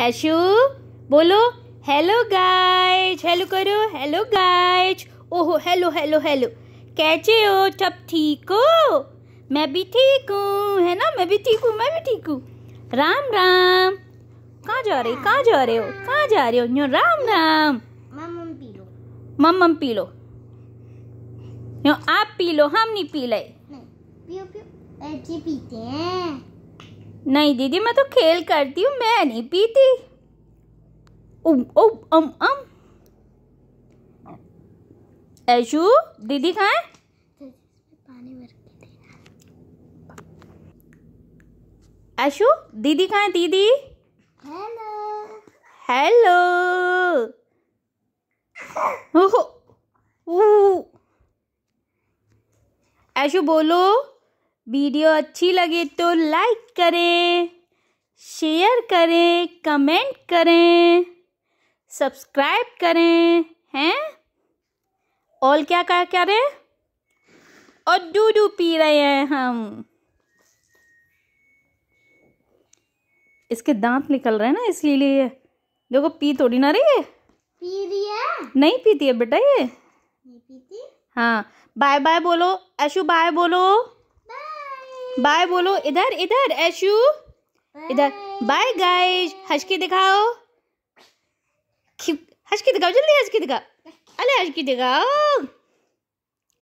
ऐशु बोलो hello guys hello करो hello guys ओहो हेलो हेलो हेलो कैचे हो सब ठीक हो मैं भी ठीक हूँ है ना मैं भी ठीक हूँ मैं भी ठीक हूँ राम राम कहाँ जा रहे कहाँ जा रहे हो कहाँ जा रहे हो यो राम राम मम्म पी लो मम्म पी लो यो आप पी लो हम नहीं पी ले पियो पियो ऐसे पीते हैं नहीं दीदी मैं तो खेल करती हूँ मैं नहीं पीती उम उम अम अम ऐशु दीदी कहाँ है ऐशु दीदी कहाँ है दीदी हेलो हेलो ओहो आशु बोलो वीडियो अच्छी लगे तो लाइक करें शेयर करें कमेंट करें सब्सक्राइब करें हैं और क्या क्या रहे और डूडू पी रहे हैं हम इसके दांत निकल रहे हैं ना इसलिए देखो पी थोड़ी ना रही है पी रही है नहीं पीती है बेटा ये नहीं पीती हाँ बाय बाय बोलो ऐशु बाय बोलो बाय बोलो इधर इधर ऐशू इधर बाय गाइस हंसके दिखाओ हंसके दिखाओ जल्दी हंसके दिखाओ अरे हंसके दिखाओ